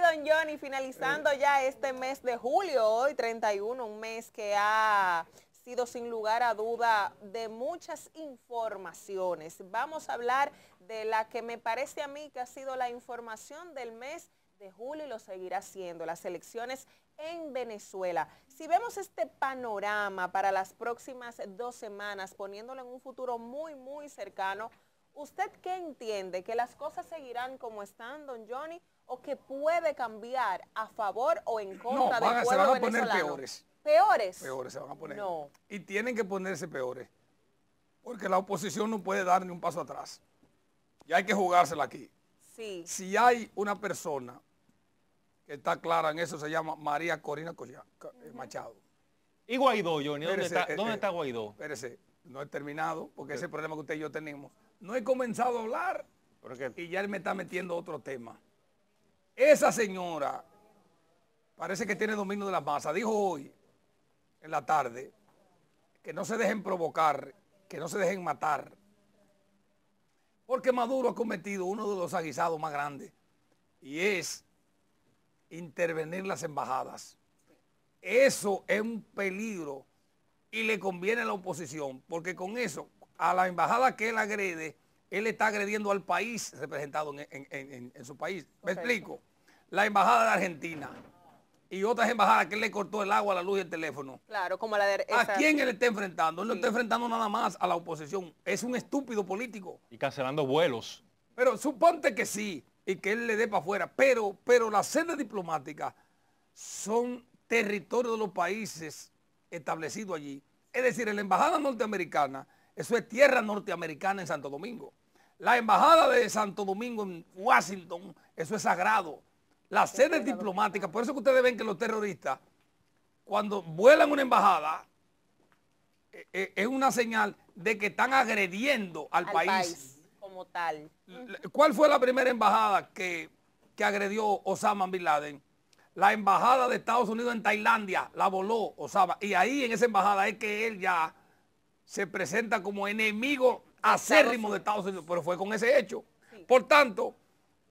don Johnny, finalizando ya este mes de julio, hoy 31, un mes que ha sido sin lugar a duda de muchas informaciones. Vamos a hablar de la que me parece a mí que ha sido la información del mes de julio y lo seguirá siendo, las elecciones en Venezuela. Si vemos este panorama para las próximas dos semanas, poniéndolo en un futuro muy, muy cercano, ¿usted qué entiende? ¿Que las cosas seguirán como están, don Johnny? o que puede cambiar a favor o en contra de del se van a poner peores. ¿Peores? se van a poner. No. Y tienen que ponerse peores. Porque la oposición no puede dar ni un paso atrás. Y hay que jugársela aquí. Sí. Si hay una persona que está clara en eso, se llama María Corina eh, Machado. ¿Y Guaidó, ¿Dónde, está, ¿dónde eh, está Guaidó? Eh, espérese, no he terminado, porque ese problema que usted y yo tenemos. No he comenzado a hablar. Y ya él me está metiendo otro tema. Esa señora parece que tiene dominio de la masa. Dijo hoy, en la tarde, que no se dejen provocar, que no se dejen matar. Porque Maduro ha cometido uno de los aguisados más grandes y es intervenir las embajadas. Eso es un peligro y le conviene a la oposición, porque con eso, a la embajada que él agrede, él está agrediendo al país representado en, su país. ¿Me explico? La embajada de Argentina y otras embajadas que le cortó el agua, la luz y el teléfono. Claro, como la de... ¿A quién él está enfrentando? Él no está enfrentando nada más a la oposición. Es un estúpido político. Y cancelando vuelos. Pero suponte que sí y que él le dé para afuera. Pero, pero las sedes diplomáticas son territorio de los países establecidos allí. Es decir, la embajada norteamericana, eso es tierra norteamericana en Santo Domingo. La embajada de Santo Domingo en Washington, eso es sagrado. La sede diplomática, por eso que ustedes ven que los terroristas, cuando vuelan una embajada, e, e, es una señal de que están agrediendo al, país. Como tal. ¿Cuál fue la primera embajada que, que agredió Osama Bin Laden? La embajada de Estados Unidos en Tailandia la voló Osama. Y ahí en esa embajada es que él ya se presenta como enemigo acérrimo de Estados Unidos, pero fue con ese hecho. Por tanto,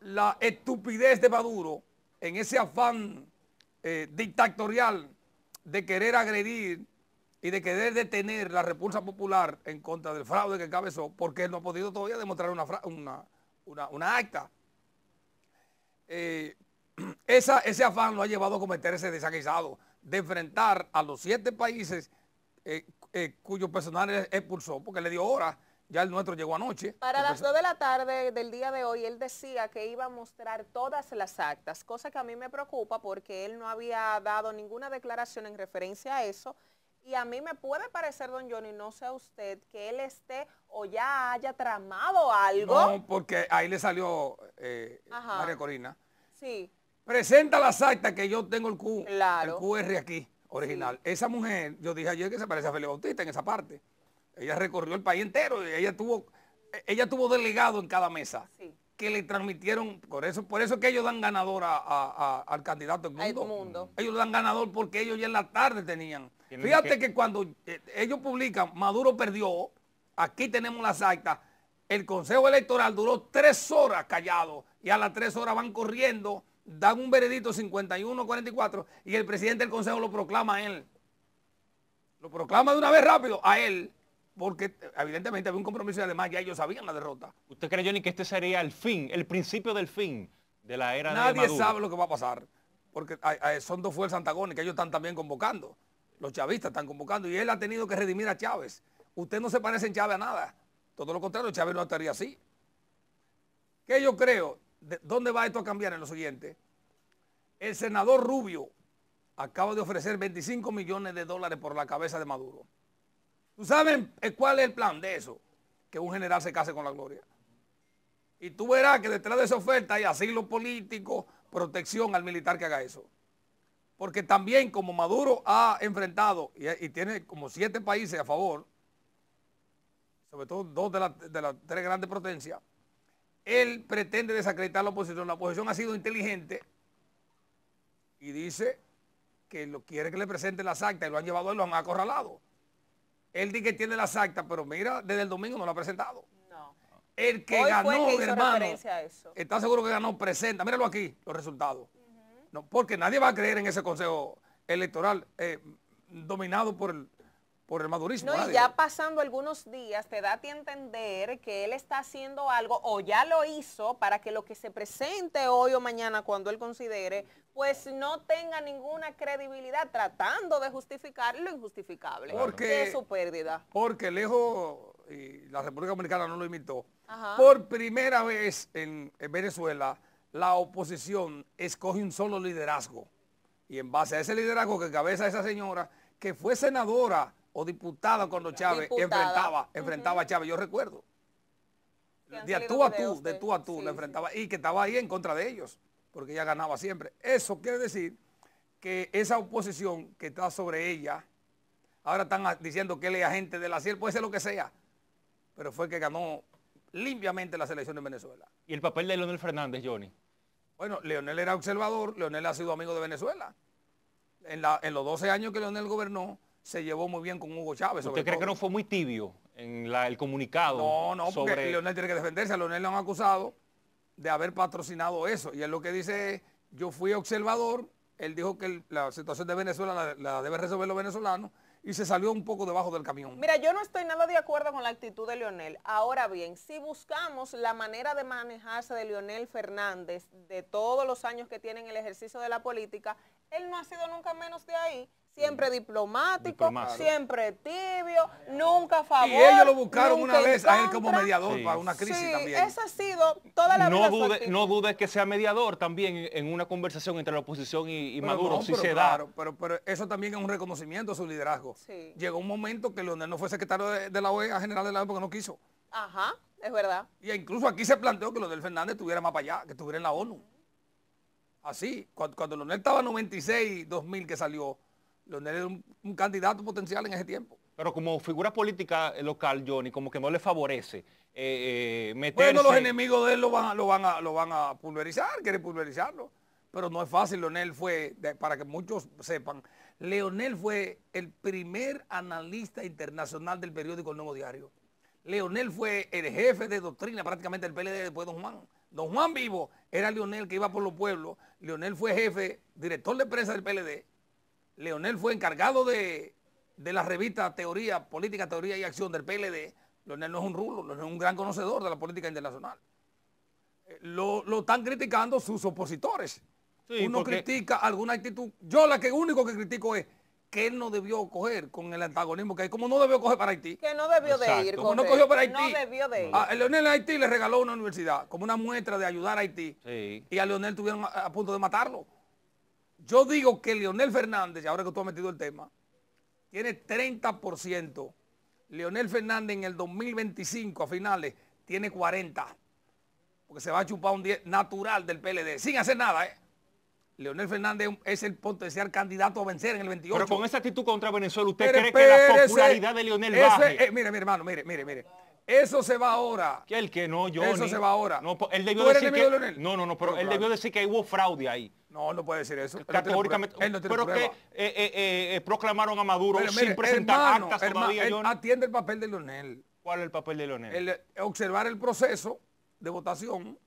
la estupidez de Maduro en ese afán eh, dictatorial de querer agredir y de querer detener la repulsa popular en contra del fraude que encabezó, porque él no ha podido todavía demostrar una, acta. Eh, ese afán lo ha llevado a cometer ese desaguisado de enfrentar a los siete países eh, cuyos personales expulsó, porque le dio horas ya el nuestro llegó anoche. Para las 2 de la tarde del día de hoy, él decía que iba a mostrar todas las actas, cosa que a mí me preocupa porque él no había dado ninguna declaración en referencia a eso. Y a mí me puede parecer, don Johnny, no sé usted, que él esté o ya haya tramado algo. No, porque ahí le salió eh, María Corina. Sí. Presenta las actas que yo tengo el, Q, claro. el QR aquí, original. Esa mujer, yo dije ayer que se parece a Felipe Bautista en esa parte. Ella recorrió el país entero, ella tuvo, ella tuvo delegado en cada mesa. que le transmitieron, por eso, por eso que ellos dan ganador al candidato del mundo. Ellos dan ganador porque ellos ya en la tarde tenían. Fíjate que... cuando eh, ellos publican, Maduro perdió, aquí tenemos las actas, el Consejo Electoral duró tres horas callado y a las tres horas van corriendo, dan un veredito 51-44 y el presidente del Consejo lo proclama a él. Lo proclama de una vez rápido a él porque evidentemente había un compromiso y además ya ellos sabían la derrota. ¿Usted cree, Johnny, que este sería el fin, el principio del fin de la era Nadie de Maduro? Nadie sabe lo que va a pasar, porque son dos fuerzas que ellos están también convocando, los chavistas están convocando, y él ha tenido que redimir a Chávez. Usted no se parece en Chávez a nada, todo lo contrario, Chávez no estaría así. ¿Qué yo creo? ¿Dónde va esto a cambiar en lo siguiente? El senador Rubio acaba de ofrecer 25 millones de dólares por la cabeza de Maduro. ¿Tú sabes cuál es el plan de eso? Que un general se case con la gloria. Y tú verás que detrás de esa oferta hay asilo político, protección al militar que haga eso. Porque también como Maduro ha enfrentado y, tiene como siete países a favor, sobre todo dos de las tres grandes potencias, él pretende desacreditar a la oposición. La oposición ha sido inteligente y dice que lo quiere que le presenten las actas y lo han llevado y lo han acorralado. Él dice que tiene las actas, pero mira, desde el domingo no lo ha presentado. No. El que ganó, hermano, está seguro que ganó, presenta. Míralo aquí, los resultados. no, porque nadie va a creer en ese consejo electoral eh, dominado por el, por el madurismo. No, y ya pasando algunos días te da a entender que él está haciendo algo o ya lo hizo para que lo que se presente hoy o mañana cuando él considere pues no tenga ninguna credibilidad tratando de justificar lo injustificable, porque, su pérdida. Porque lejos, y eh, la República Dominicana no lo imitó, por primera vez en, Venezuela la oposición escoge un solo liderazgo. Y en base a ese liderazgo que cabeza esa señora, que fue senadora o diputada cuando Chávez enfrentaba, enfrentaba a Chávez, yo recuerdo. De tú a tú, de tú a tú, le enfrentaba y que estaba ahí en contra de ellos porque ella ganaba siempre. Eso quiere decir que esa oposición que está sobre ella, ahora están diciendo que él es agente de la CIEL, puede ser lo que sea, pero fue que ganó limpiamente la selección en Venezuela. ¿Y el papel de Leonel Fernández, Johnny? Bueno, Leonel era observador, Leonel ha sido amigo de Venezuela. En, los 12 años que Leonel gobernó, se llevó muy bien con Hugo Chávez. ¿Usted cree que no fue muy tibio en el comunicado? No, no, porque Leonel tiene que defenderse. A Leonel lo han acusado de haber patrocinado eso. Y es lo que dice, yo fui observador, él dijo que la situación de Venezuela la, la debe resolver los venezolanos y se salió un poco debajo del camión. Mira, yo no estoy nada de acuerdo con la actitud de Leonel. Ahora bien, si buscamos la manera de manejarse de Leonel Fernández de todos los años que tiene en el ejercicio de la política, él no ha sido nunca menos de ahí siempre diplomático, siempre tibio, nunca a Y ellos lo buscaron una vez a él como mediador para una crisis sí, también. ha sido toda la no Dude, no dudes que sea mediador también en una conversación entre la oposición y, Maduro, si se da. Pero, pero, eso también es un reconocimiento a su liderazgo. Llegó un momento que Leonel no fue secretario de, la OEA, general de la OEA, porque no quiso. Ajá, es verdad. Y incluso aquí se planteó que Leonel Fernández estuviera más para allá, que estuviera en la ONU. Así, cuando, cuando estaba en 96, 2000 que salió, Leonel era un, candidato potencial en ese tiempo. Pero como figura política eh, local, Johnny, como que no le favorece. Eh, eh meterse... Bueno, los enemigos de él lo van, a, pulverizar, quiere pulverizarlo. Pero no es fácil, Leonel fue, para que muchos sepan, Leonel fue el primer analista internacional del periódico Nuevo Diario. Leonel fue el jefe de doctrina prácticamente del PLD después de Don Juan. Don Juan Vivo era Leonel que iba por los pueblos. Leonel fue jefe, director de prensa del PLD. Leonel fue encargado de, la revista Teoría, Política, Teoría y Acción del PLD. Leonel no es un rulo, Leonel es un gran conocedor de la política internacional. Eh, lo, están criticando sus opositores. Uno critica alguna actitud. Yo la que único que critico es que él no debió coger con el antagonismo que hay, como no debió coger para Haití. Que no debió de ir. Como no cogió para Haití. No debió de ir. A Leonel Haití le regaló una universidad como una muestra de ayudar a Haití. Y a Leonel tuvieron a punto de matarlo. Yo digo que Leonel Fernández, ahora que tú has metido el tema, tiene 30%. Leonel Fernández en el 2025 a finales tiene 40%. Porque se va a chupar un 10 natural del PLD, sin hacer nada, ¿eh? Leonel Fernández es el potencial candidato a vencer en el 28. Pero con esa actitud contra Venezuela, ¿usted cree que la popularidad de Leonel baje? Ese, mire, mi hermano, mire, mire, mire. Eso se va ahora. Que el que no, yo. Eso se va ahora. No, él debió decir que, No, no, no, pero él debió decir que hubo fraude ahí. No, no puede decir eso. Categóricamente. pero que eh, eh, eh, proclamaron a Maduro sin presentar actas atiende el papel de Leonel. ¿Cuál es el papel de Leonel? El, observar el proceso de votación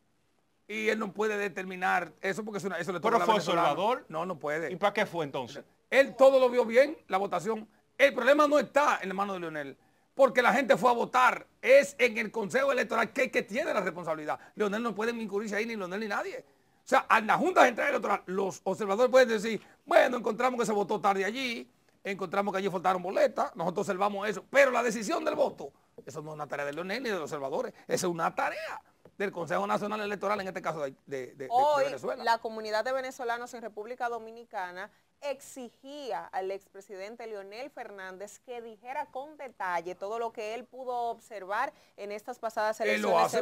y él no puede determinar eso porque es una, eso le toca Pero fue No, no puede. ¿Y para qué fue entonces? Él todo lo vio bien, la votación. El problema no está en la mano de Leonel porque la gente fue a votar. Es en el Consejo Electoral que, que tiene la responsabilidad. Leonel no puede incurrirse ahí, ni Leonel ni nadie. O sea, en la Junta Central Electoral, los observadores pueden decir, bueno, encontramos que se votó tarde allí, encontramos que allí faltaron boletas, nosotros observamos eso. Pero la decisión del voto, eso no es una tarea de Leonel ni de los observadores, eso es una tarea del Consejo Nacional Electoral, en este caso de, de, Hoy, de La comunidad de venezolanos en República Dominicana exigía al expresidente Leonel Fernández que dijera con detalle todo lo que él pudo observar en estas pasadas elecciones él lo hace,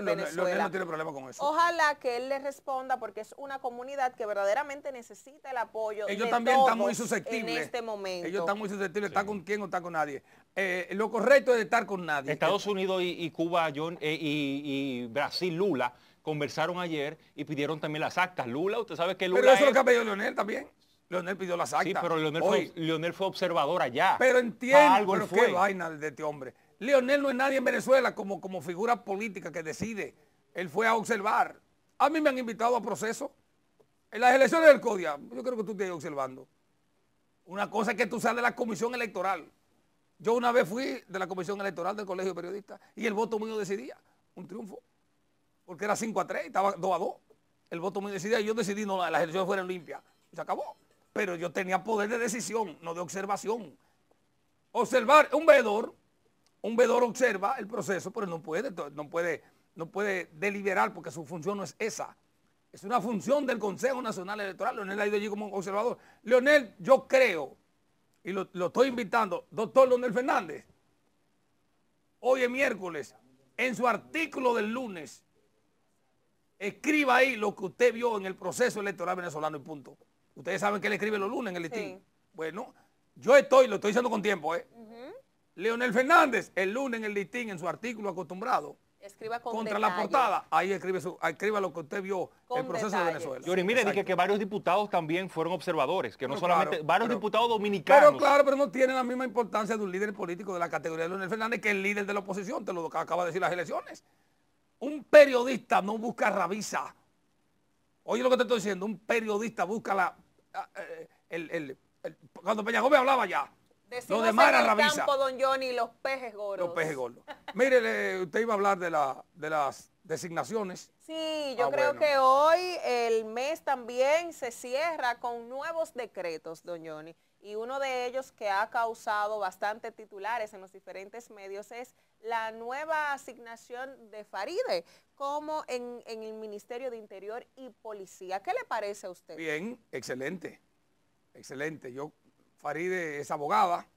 en tiene problema con eso. Ojalá que él le responda porque es una comunidad que verdaderamente necesita el apoyo Ellos de también todos están muy susceptibles. en este momento. Ellos están muy susceptibles, está con quién o está con nadie. Eh, lo correcto es estar con nadie. Estados Unidos y, Cuba eh, y, Brasil, Lula, conversaron ayer y pidieron también las actas. Lula, usted sabe que Lula. Pero eso lo que ha pedido Leonel también. Leonel pidió las actas. Sí, pero Leonel, fue, observador allá. Pero entiende, pero fue. vaina de este hombre. Leonel no es nadie en Venezuela como, como figura política que decide. Él fue a observar. A mí me han invitado a proceso. En las elecciones del CODIA, yo creo que tú te estás observando. Una cosa es que tú sales de la comisión electoral. Yo una vez fui de la comisión electoral del colegio de Periodistas y el voto mío decidía un triunfo. Porque era 5 a 3, estaba 2 a 2. El voto mío decidía y yo decidí no, las elecciones fueran limpias. Se acabó pero yo tenía poder de decisión, no de observación. Observar, un veedor, un veedor observa el proceso, pero no puede, no puede, no puede deliberar porque su función no es esa. Es una función del Consejo Nacional Electoral. Leonel ha ido allí como observador. Leonel, yo creo, y lo, lo estoy invitando, doctor Leonel Fernández, hoy es miércoles, en su artículo del lunes, escriba ahí lo que usted vio en el proceso electoral venezolano y punto. Ustedes saben que él escribe los lunes en el listín. Bueno, yo estoy, lo estoy diciendo con tiempo, ¿eh? Leonel Fernández, el lunes en el listín, en su artículo acostumbrado, contra la portada, ahí escribe, su, escriba lo que usted vio, el proceso de Venezuela. Yori, mire, dije que varios diputados también fueron observadores, que no, solamente, varios diputados dominicanos. Pero claro, pero no tiene la misma importancia de un líder político de la categoría de Leonel Fernández que el líder de la oposición, te lo acaba de decir las elecciones. Un periodista no busca rabisa. Oye lo que te estoy diciendo, un periodista busca la Ah, eh, el, cuando Peña Gómez hablaba ya. lo de Mara en el campo, don Johnny, los pejes gordos. Los pejes gordos. Mire, usted iba a hablar de, la, de las designaciones. Sí, yo ah, creo que hoy el mes también se cierra con nuevos decretos, don Johnny y uno de ellos que ha causado bastante titulares en los diferentes medios es la nueva asignación de Faride como en, el Ministerio de Interior y Policía. ¿Qué le parece a usted? Bien, excelente, excelente. Yo, Faride es abogada,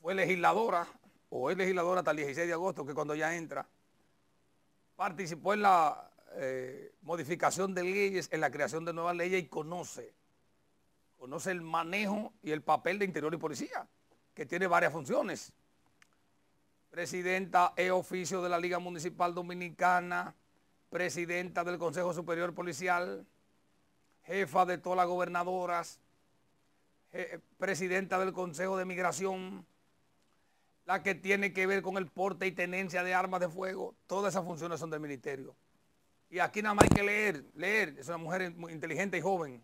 fue legisladora o es legisladora hasta el 16 de agosto, que cuando ya entra, participó en la eh, modificación de leyes, en la creación de nuevas leyes y conoce conoce el manejo y el papel de Interior y Policía, que tiene varias funciones. Presidenta e oficio de la Liga Municipal Dominicana, presidenta del Consejo Superior Policial, jefa de todas las gobernadoras, presidenta del Consejo de Migración, la que tiene que ver con el porte y tenencia de armas de fuego, todas esas funciones son del ministerio. Y aquí nada más hay que leer, leer, es una mujer inteligente y joven.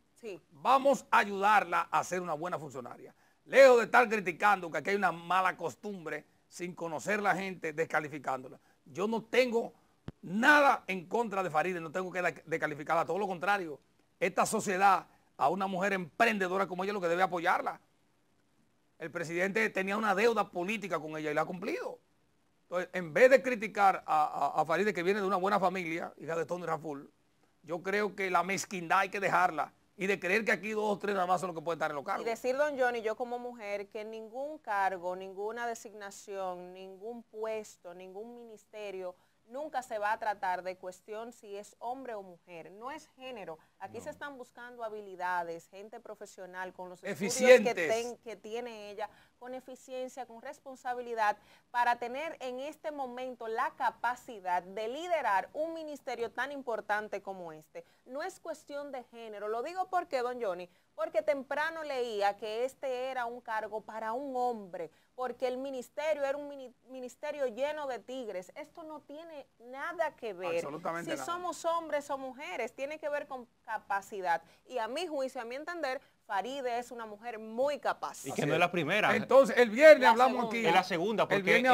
Vamos a ayudarla a ser una buena funcionaria. Lejos de estar criticando que aquí hay una mala costumbre sin conocer la gente, descalificándola. Yo no tengo nada en contra de Farideh, no tengo que descalificarla, todo lo contrario. Esta sociedad, a una mujer emprendedora como ella, lo que debe apoyarla. El presidente tenía una deuda política con ella y la ha cumplido. Entonces, en vez de criticar a, a, Farideh, que viene de una buena familia, hija de Tony Raful, yo creo que la mezquindad hay que dejarla y de creer que aquí dos o tres nada más son los que pueden estar en los cargos. Y decir, don Johnny, yo como mujer, que ningún cargo, ninguna designación, ningún puesto, ningún ministerio nunca se va a tratar de cuestión si es hombre o mujer, no es género. Aquí se están buscando habilidades, gente profesional con los estudios que, que tiene ella, con eficiencia, con responsabilidad, para tener en este momento la capacidad de liderar un ministerio tan importante como este. No es cuestión de género, lo digo porque, don Johnny, porque temprano leía que este era un cargo para un hombre, porque el ministerio era un ministerio lleno de tigres. Esto no tiene nada que ver. si somos hombres o mujeres, tiene que ver con capacidad. Y a mi juicio, a mi entender, Faride es una mujer muy capaz. Y que no es la primera. Entonces, el viernes hablamos aquí. Es la segunda, porque en,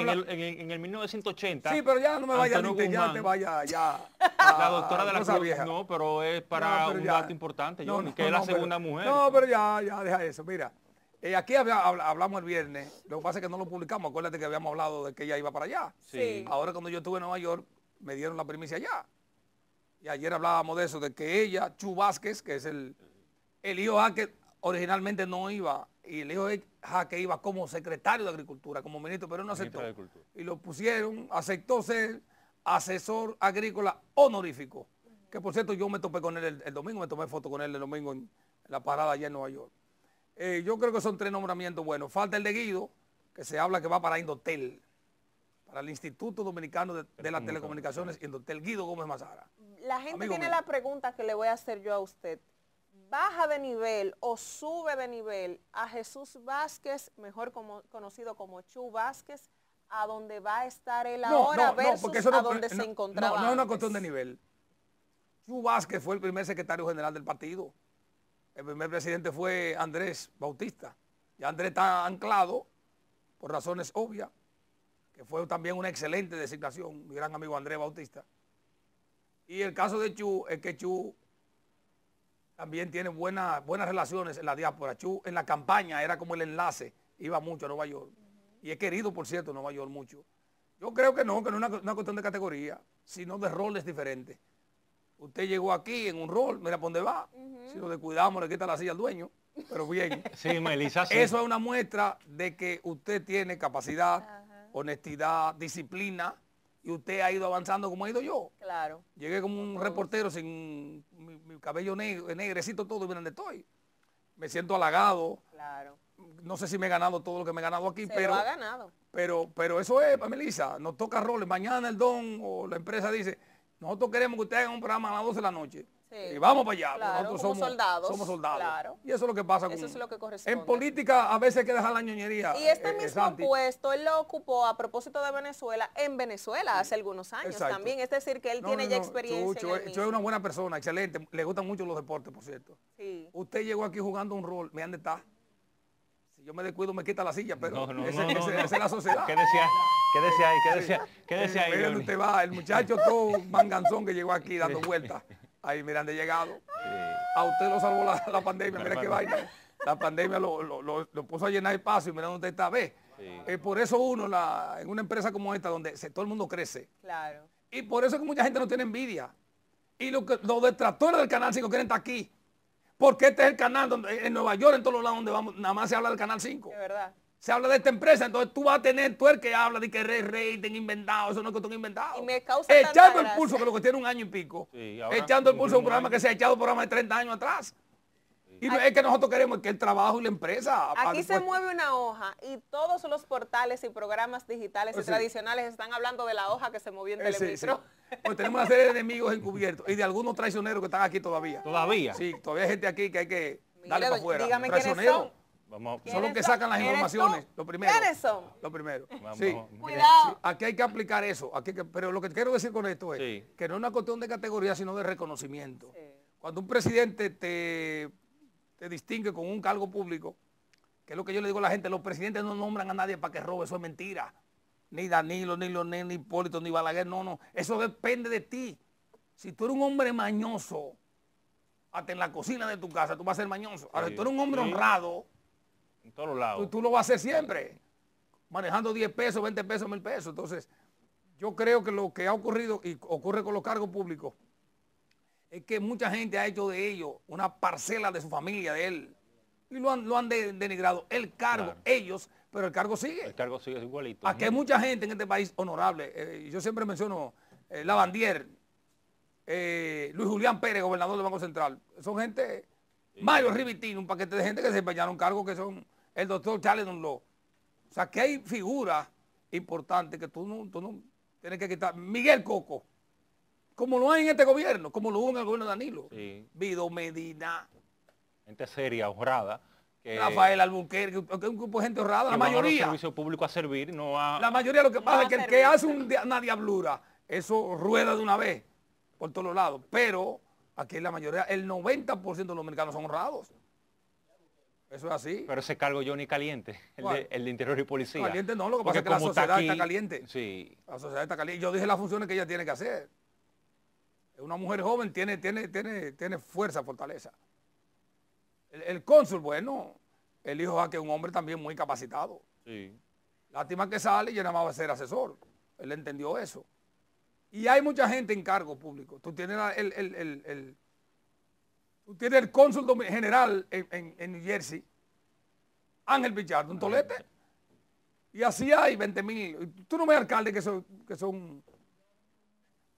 el, 1980... Sí, pero ya no me vaya a ya te vaya ya. la doctora de la no, pero es para un dato importante, que es la segunda mujer. No, pero ya, ya, deja eso, mira. Eh, aquí hablamos el viernes, lo que pasa es que no lo publicamos, acuérdate que habíamos hablado de que ella iba para allá. Sí. Ahora cuando yo estuve en Nueva York, me dieron la primicia allá. Y ayer hablábamos de eso, de que ella, Chu Vázquez, que es el, el hijo Jaque, originalmente no iba, y el hijo Jaque iba como secretario de Agricultura, como ministro, pero no aceptó. Y lo pusieron, aceptó ser asesor agrícola honorífico. Que por cierto, yo me topé con él el domingo, me tomé foto con él el domingo en la parada allá en Nueva York. Eh, yo creo que son tres nombramientos buenos. Falta el de Guido, que se habla que va para Indotel, para el Instituto Dominicano de, las Telecomunicaciones, Indotel Guido Gómez Mazara. La gente tiene la pregunta que le voy a hacer yo a usted. ¿Baja de nivel o sube de nivel a Jesús Vázquez, mejor conocido como Chu Vázquez, a donde va a estar él ahora no, ver a donde se encontraba No, no es una cuestión de nivel. Chu Vázquez fue el primer secretario general del partido. El primer presidente fue Andrés Bautista. Ya Andrés está anclado por razones obvias, que fue también una excelente designación, mi gran amigo Andrés Bautista. Y el caso de Chu es que Chu también tiene buenas, buenas relaciones en la diáspora. Chu en la campaña era como el enlace, iba mucho a Nueva York. Y es querido, por cierto, Nueva York mucho. Yo creo que no, que no es una, una cuestión de categoría, sino de roles diferentes. Usted llegó aquí en un rol, mira por dónde va. Si lo descuidamos, le quita la silla al dueño. Pero bien. sí, Melissa, Eso es una muestra de que usted tiene capacidad, honestidad, disciplina. Y usted ha ido avanzando como ha ido yo. Claro. Llegué como un reportero sin mi, cabello negro, eh, negrecito todo, y mira dónde estoy. Me siento halagado. Claro. No sé si me he ganado todo lo que me he ganado aquí, Se pero. Lo ha ganado. Pero, pero eso es, Melissa, nos toca roles. Mañana el don o la empresa dice, nosotros queremos que ustedes hagan un programa a las 12 de la noche. y vamos para allá. nosotros somos soldados. Somos soldados. Y eso es lo que pasa con Eso lo En política a veces hay que dejar la ñoñería. Y este eh, eh, mismo puesto él lo ocupó a propósito de Venezuela en Venezuela hace algunos años también. Es decir, que él tiene ya experiencia. yo en eh, es una buena persona, excelente. Le gustan mucho los deportes, por cierto. Sí. Usted llegó aquí jugando un rol. Me han de Si yo me descuido, me quita la silla, pero no, esa es la sociedad. ¿Qué decía? Quédese ahí, quédese, quédese ahí. Mira usted va, el muchacho todo manganzón que llegó aquí dando vueltas. Ahí, miran de llegado. A usted lo salvó la, pandemia, mira qué vaina. La pandemia lo, puso a llenar espacio, mira dónde está, ve. Eh, por eso uno, en una empresa como esta, donde se, todo el mundo crece. Y por eso es que mucha gente no tiene envidia. Y los detractores del Canal 5 quieren estar aquí. Porque este es el canal donde, en Nueva York, en todos los lados donde vamos, nada más se habla del Canal 5. De verdad se habla de esta empresa, entonces tú vas a tener tú el que habla de que es rating inventado, eso no es que tú inventado. Y echando el pulso, que lo que tiene un año y pico, echando el pulso de un programa que se ha echado un programa de 30 años atrás. Y es que nosotros queremos que el trabajo y la empresa. Aquí se mueve una hoja y todos los portales y programas digitales y tradicionales están hablando de la hoja que se movió en eh, pues tenemos una serie de enemigos encubiertos y de algunos traicioneros que están aquí todavía. ¿Todavía? Sí, todavía hay gente aquí que hay que darle para afuera. Dígame quiénes son. Vamos. Son que sacan las informaciones. Lo primero. son? Lo primero. Cuidado. Aquí hay que aplicar eso. Aquí pero lo que quiero decir con esto es que no es una cuestión de categoría, sino de reconocimiento. Cuando un presidente te, te distingue con un cargo público, que es lo que yo le digo a la gente, los presidentes no nombran a nadie para que robe, eso es mentira. Ni Danilo, ni Leonel, ni Hipólito, ni Balaguer, no, no. Eso depende de ti. Si tú eres un hombre mañoso, hasta en la cocina de tu casa, tú vas a ser mañoso. Ahora, si tú eres un hombre honrado, en todos lados. Tú, lo vas a hacer siempre. Manejando 10 pesos, 20 pesos, 1000 pesos. Entonces, yo creo que lo que ha ocurrido y ocurre con los cargos públicos es que mucha gente ha hecho de ellos una parcela de su familia, de él. Y lo han, denigrado. El cargo, ellos, pero el cargo sigue. El cargo sigue igualito. Aquí hay mucha gente en este país honorable. Eh, yo siempre menciono eh, Lavandier, eh, Luis Julián Pérez, gobernador del Banco Central. Son gente... Mario Rivitino, un paquete de gente que se empeñaron cargos que son el doctor Charles lo O sea, que hay figuras importantes que tú no, no tienes que quitar. Miguel Coco, como lo hay en este gobierno, como lo hubo en el gobierno de Danilo. Sí. Vido Medina. Gente seria, honrada Que Rafael Albuquerque, un grupo de gente honrada la mayoría. servicio público a servir, no a... La mayoría lo que pasa es que el que hace un, una diablura, eso rueda de una vez por todos lados. Pero aquí la mayoría, el 90% de los americanos son honrados. Eso es así. Pero ese cargo yo ni caliente, el de, Interior y Policía. Caliente no, lo que pasa es que la sociedad está, caliente. Sí. La sociedad está caliente. Yo dije las funciones que ella tiene que hacer. Una mujer joven tiene, tiene, tiene, tiene fuerza, fortaleza. El, cónsul, bueno, el hijo a que un hombre también muy capacitado. Sí. Lástima que sale y nada más va a ser asesor. Él entendió eso. Y hay mucha gente en cargo público. Tú tienes el Tú tienes el cónsul general en, en, New Jersey, Ángel Pichardo, un tolete. Y así hay 20 mil. Tú no ves alcaldes que son, que son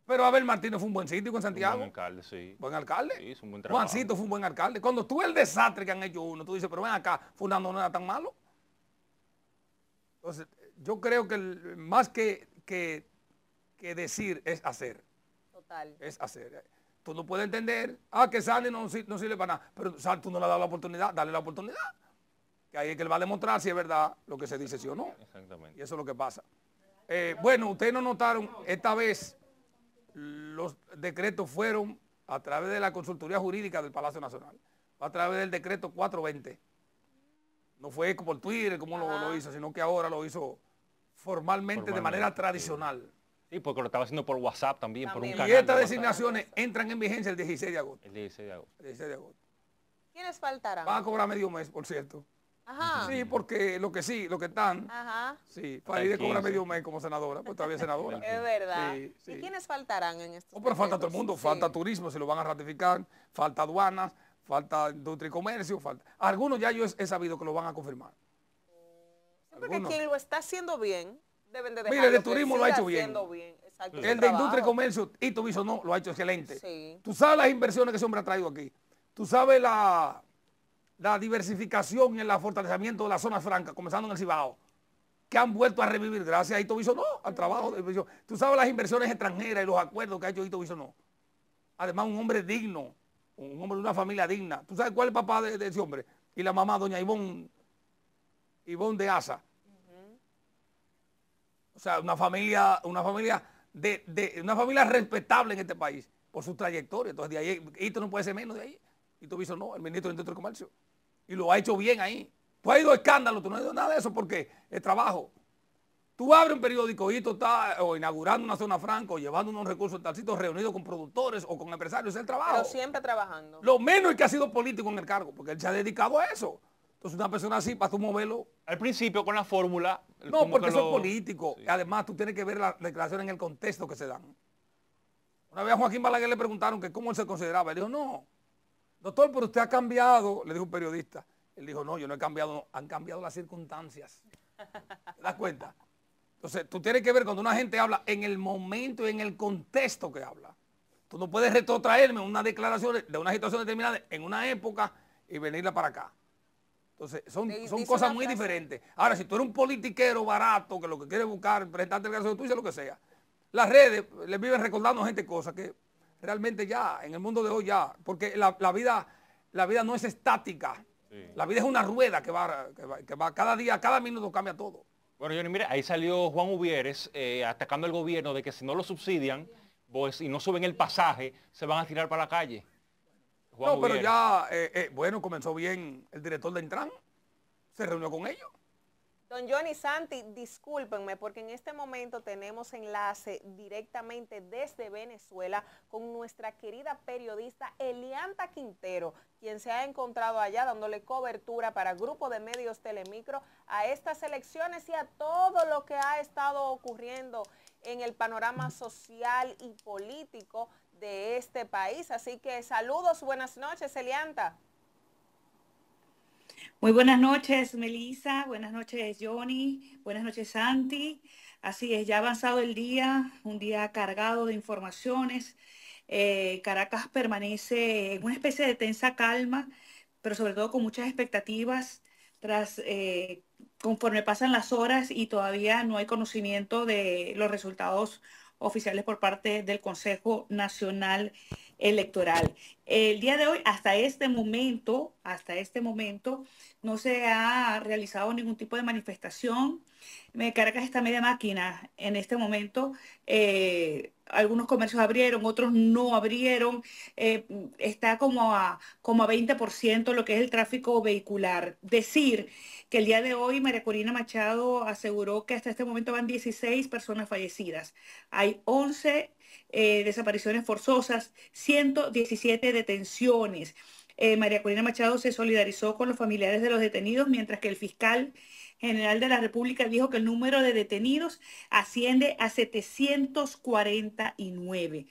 pero Abel Martínez fue un buen sitio con Santiago. Un buen alcalde, sí. Buen alcalde. Sí, un buen trabajo. Juancito fue un buen alcalde. Cuando tú el desastre que han hecho uno, tú dices, pero ven acá, Fernando no era tan malo. Entonces, yo creo que más que, que decir es hacer. Total. Es hacer tú no puedes entender. Ah, que sale no, sirve para nada. Pero tú no le has dado la oportunidad, dale la oportunidad. Que ahí es que él va a demostrar si es verdad lo que se dice sí o no. Exactamente. Y eso es lo que pasa. Eh, bueno, ustedes no notaron, esta vez los decretos fueron a través de la consultoría jurídica del Palacio Nacional, a través del decreto 420. No fue por Twitter como lo, hizo, sino que ahora lo hizo formalmente de manera tradicional. Sí, porque lo estaba haciendo por WhatsApp también, por un canal. Y estas designaciones entran en vigencia el 16 de agosto. El 16 de agosto. El 16 de agosto. ¿Quiénes faltarán? Van a cobrar medio mes, por cierto. Ajá. Sí, porque lo que sí, lo que están. Ajá. Sí, de cobrar medio mes como senadora, pues todavía senadora. es verdad. ¿Y quiénes faltarán en estos? Oh, pero falta todo el mundo, falta turismo, se lo van a ratificar, falta aduanas, falta industria y comercio, falta. Algunos ya yo he, sabido que lo van a confirmar. Porque quien lo está haciendo bien Mira, de de turismo lo ha hecho bien. el de industria y comercio, Ito no lo ha hecho excelente. Tú sabes las inversiones que ese hombre ha traído aquí. Tú sabes la, diversificación en el fortalecimiento de las zonas francas, comenzando en el Cibao, que han vuelto a revivir gracias a Ito no al trabajo de Bisonó. Tú sabes las inversiones extranjeras y los acuerdos que ha hecho Ito no. Además, un hombre digno, un hombre de una familia digna. ¿Tú sabes cuál es el papá de, de ese hombre? Y la mamá, doña ivón Ivonne de Asa o sea, una familia, una familia de, una familia respetable en este país por su trayectoria. Entonces, de ahí, Hito no puede ser menos de ahí. Y tú dices, no, el ministro de Industria y Comercio. Y lo ha hecho bien ahí. Tú has ido escándalo, tú no has ido nada de eso porque El trabajo. Tú abres un periódico, Hito está o inaugurando una zona franca o llevando unos recursos en tal reunido con productores o con empresarios, es el trabajo. siempre trabajando. Lo menos es que ha sido político en el cargo, porque él se ha dedicado a eso. Entonces una persona así, para tu moverlo. Al principio con la fórmula no, porque son políticos. Además, tú tienes que ver las declaraciones en el contexto que se dan. Una vez a Joaquín Balaguer le preguntaron que cómo él se consideraba. Él dijo, no, doctor, pero usted ha cambiado, le dijo un periodista. Él dijo, no, yo no he cambiado, han cambiado las circunstancias. ¿Te das cuenta? Entonces, tú tienes que ver cuando una gente habla en el momento y en el contexto que habla. Tú no puedes retrotraerme una declaración de una situación determinada en una época y venirla para acá. Entonces, son, son cosas muy diferentes. Ahora, si tú eres un politiquero barato que lo que quiere buscar, presentarte el caso tú lo que sea. Las redes les viven recordando a gente cosas que realmente ya, en el mundo de hoy ya, porque la, vida, la vida no es estática. La vida es una rueda que va, va, cada día, cada minuto cambia todo. Bueno, Johnny, mire, ahí salió Juan Ubieres eh, atacando al gobierno de que si no lo subsidian pues, y no suben el pasaje, se van a tirar para la calle no, pero ya, eh, eh, bueno, comenzó bien el director de Entran. Se reunió con ellos. Don Johnny Santi, discúlpenme porque en este momento tenemos enlace directamente desde Venezuela con nuestra querida periodista Elianta Quintero, quien se ha encontrado allá dándole cobertura para Grupo de Medios Telemicro a estas elecciones y a todo lo que ha estado ocurriendo en el panorama social y político de este país. Así que saludos, buenas noches, Elianta. Muy buenas noches, Melissa, Buenas noches, Johnny. Buenas noches, Santi. Así es, ya ha avanzado el día, un día cargado de informaciones. Eh, Caracas permanece en una especie de tensa calma, pero sobre todo con muchas expectativas tras eh, conforme pasan las horas y todavía no hay conocimiento de los resultados oficiales por parte del Consejo Nacional Electoral. El día de hoy, hasta este momento, hasta este momento, no se ha realizado ningún tipo de manifestación ...me Caracas esta media máquina en este momento. Eh, algunos comercios abrieron, otros no abrieron. Eh, está como a, como a 20% lo que es el tráfico vehicular. Decir que el día de hoy María Corina Machado aseguró que hasta este momento van 16 personas fallecidas. Hay 11 eh, desapariciones forzosas, 117 detenciones. María Corina Machado se solidarizó con los familiares de los detenidos, mientras que el fiscal General de la República dijo que el número de detenidos asciende a 749.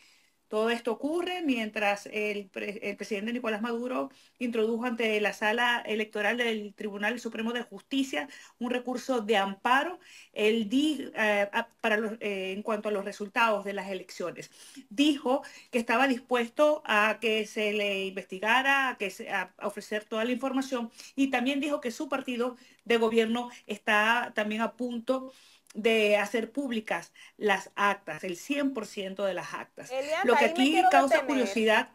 Todo esto ocurre mientras el, presidente Nicolás Maduro introdujo ante la sala electoral del Tribunal Supremo de Justicia un recurso de amparo el eh, para eh, en cuanto a los resultados de las elecciones. Dijo que estaba dispuesto a que se le investigara, a, que se, ofrecer toda la información y también dijo que su partido de gobierno está también a punto de hacer públicas las actas, el 100% de las actas. Lo que aquí causa curiosidad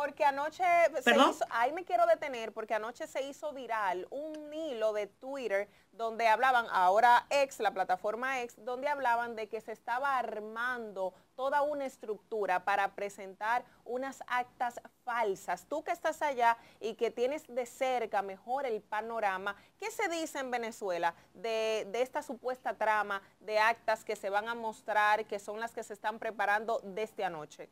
porque anoche se hizo, ahí me quiero detener, porque anoche se hizo viral un hilo de Twitter donde hablaban, ahora ex, la plataforma ex, donde hablaban de que se estaba armando toda una estructura para presentar unas actas falsas. Tú que estás allá y que tienes de cerca mejor el panorama, ¿qué se dice en Venezuela de, de esta supuesta trama de actas que se van a mostrar, que son las que se están preparando desde anoche?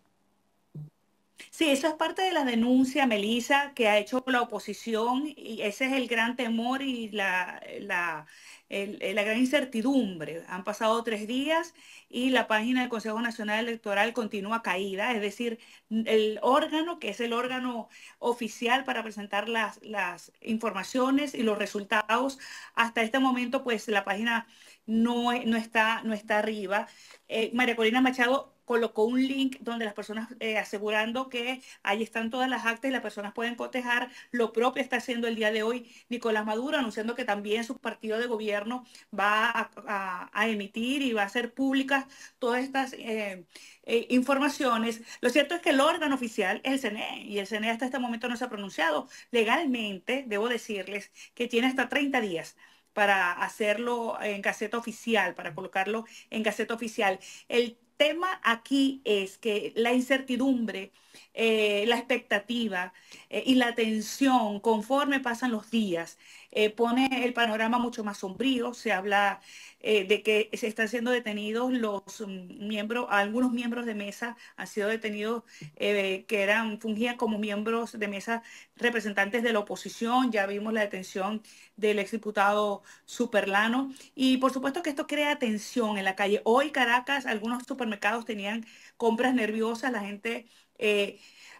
Sí, eso es parte de la denuncia, Melissa, que ha hecho la oposición y ese es el gran temor y la, la, eh, gran incertidumbre. Han pasado tres días y la página del Consejo Nacional Electoral continúa caída, es decir, el órgano que es el órgano oficial para presentar las, las informaciones y los resultados, hasta este momento pues la página no, no, está, no está arriba. Eh, María Corina Machado colocó un link donde las personas eh, asegurando que ahí están todas las actas y las personas pueden cotejar. Lo propio está haciendo el día de hoy Nicolás Maduro, anunciando que también su partido de gobierno va a, emitir y va a hacer públicas todas estas eh, eh, informaciones. Lo cierto es que el órgano oficial es el CNE y el CNE hasta este momento no se ha pronunciado. Legalmente, debo decirles que tiene hasta 30 días para hacerlo en Gaceta Oficial, para colocarlo en Gaceta Oficial. El tema aquí es que la incertidumbre, eh, la expectativa eh, y la tensión conforme pasan los días eh, pone el panorama mucho más sombrío. Se habla eh, de que se están siendo detenidos los mm, miembros, algunos miembros de mesa han sido detenidos eh, que eran, fungían como miembros de mesa representantes de la oposición. Ya vimos la detención del exdiputado Superlano. Y por supuesto que esto crea tensión en la calle. Hoy Caracas, algunos supermercados tenían compras nerviosas, la gente...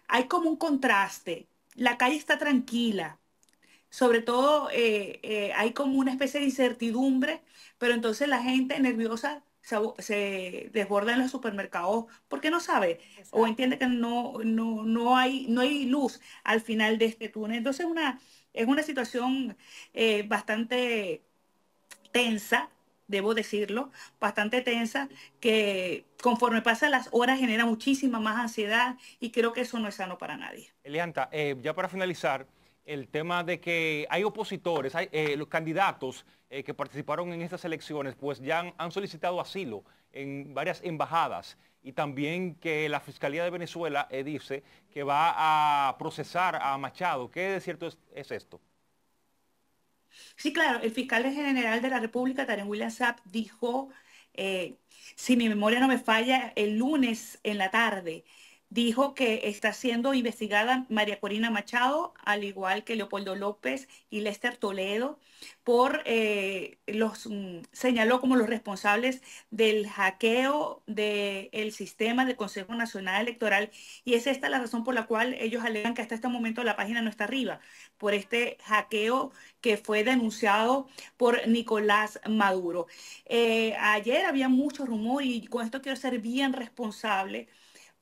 hay como un contraste. La calle está tranquila, sobre todo eh, eh, hay como una especie de incertidumbre, pero entonces la gente nerviosa se, desborda en los supermercados porque no sabe o entiende que no, no, hay, no hay luz al final de este túnel. Entonces una, es una situación eh, bastante tensa, debo decirlo, bastante tensa, que conforme pasan las horas genera muchísima más ansiedad y creo que eso no es sano para nadie. Elianta, ya para finalizar, el tema de que hay opositores, hay, eh, los candidatos eh, que participaron en estas elecciones, pues ya han, solicitado asilo en varias embajadas y también que la Fiscalía de Venezuela eh, dice que va a procesar a Machado. ¿Qué de cierto es, esto? Sí, claro, el fiscal general de la República, Tarek William Saab, dijo, si mi memoria no me falla, el lunes en la tarde, dijo que está siendo investigada María Corina Machado, al igual que Leopoldo López y Lester Toledo, por eh, los mm, señaló como los responsables del hackeo del sistema del Consejo Nacional Electoral y es esta la razón por la cual ellos alegan que hasta este momento la página no está arriba por este hackeo que fue denunciado por Nicolás Maduro. Eh, ayer había mucho rumor y con esto quiero ser bien responsable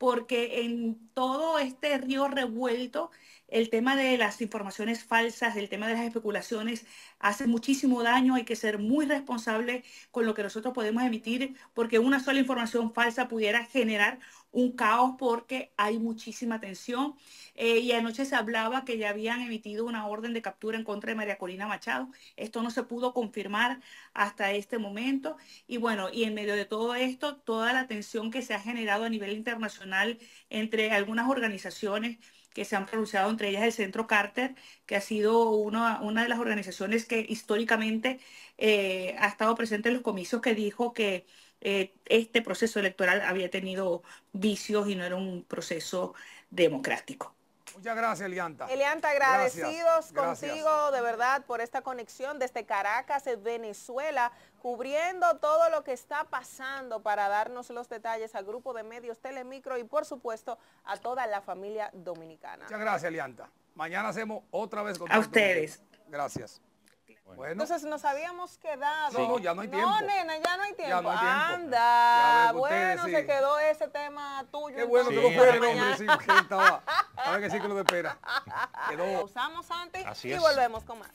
porque en todo este río revuelto, el tema de las informaciones falsas, el tema de las especulaciones, hace muchísimo daño. Hay que ser muy responsable con lo que nosotros podemos emitir, porque una sola información falsa pudiera generar un caos porque hay muchísima tensión. Eh, y anoche se hablaba que ya habían emitido una orden de captura en contra de María Corina Machado. Esto no se pudo confirmar hasta este momento. Y bueno, y en medio de todo esto, toda la tensión que se ha generado a nivel internacional entre algunas organizaciones que se han pronunciado, entre ellas el Centro Carter, que ha sido una, una de las organizaciones que históricamente eh, ha estado presente en los comicios, que dijo que eh, este proceso electoral había tenido vicios y no era un proceso democrático. Muchas gracias, Elianta. Elianta, agradecidos contigo de verdad por esta conexión desde Caracas, Venezuela, cubriendo todo lo que está pasando para darnos los detalles al grupo de medios Telemicro y por supuesto a toda la familia dominicana. Muchas gracias, Elianta. Mañana hacemos otra vez con A ustedes. Gracias. Bueno. Entonces nos habíamos quedado. No, ya no hay tiempo. No, nena, ya no hay tiempo. Anda, bueno, se quedó ese tema tuyo. Qué bueno que lo fue el hombre, que estaba. Ahora que sí que lo espera. Quedó. Lo usamos antes y volvemos con más.